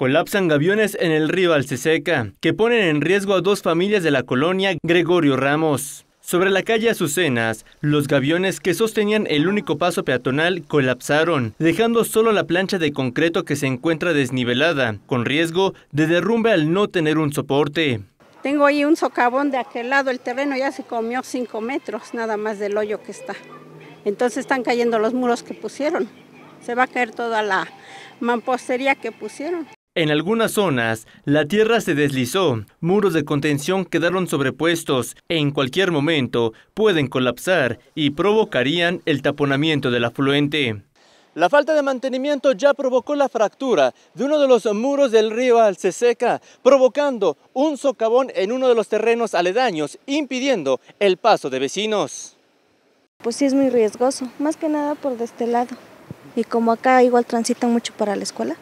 Colapsan gaviones en el río Alceseca, que ponen en riesgo a dos familias de la colonia Gregorio Ramos. Sobre la calle Azucenas, los gaviones que sostenían el único paso peatonal colapsaron, dejando solo la plancha de concreto que se encuentra desnivelada, con riesgo de derrumbe al no tener un soporte. Tengo ahí un socavón de aquel lado, el terreno ya se comió cinco metros nada más del hoyo que está. Entonces están cayendo los muros que pusieron, se va a caer toda la mampostería que pusieron. En algunas zonas, la tierra se deslizó, muros de contención quedaron sobrepuestos, en cualquier momento pueden colapsar y provocarían el taponamiento del afluente. La falta de mantenimiento ya provocó la fractura de uno de los muros del río Alceseca, provocando un socavón en uno de los terrenos aledaños, impidiendo el paso de vecinos. Pues sí es muy riesgoso, más que nada por de este lado. Y como acá igual transitan mucho para la escuela,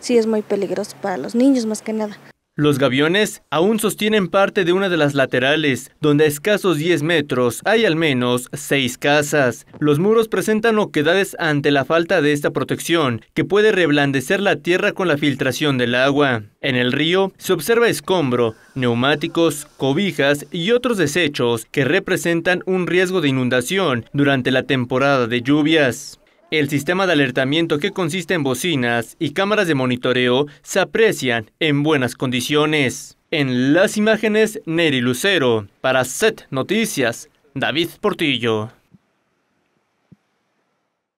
sí es muy peligroso para los niños más que nada. Los gaviones aún sostienen parte de una de las laterales, donde a escasos 10 metros hay al menos 6 casas. Los muros presentan oquedades ante la falta de esta protección, que puede reblandecer la tierra con la filtración del agua. En el río se observa escombro, neumáticos, cobijas y otros desechos que representan un riesgo de inundación durante la temporada de lluvias. El sistema de alertamiento que consiste en bocinas y cámaras de monitoreo se aprecian en buenas condiciones. En las imágenes, Neri Lucero, para Set Noticias, David Portillo.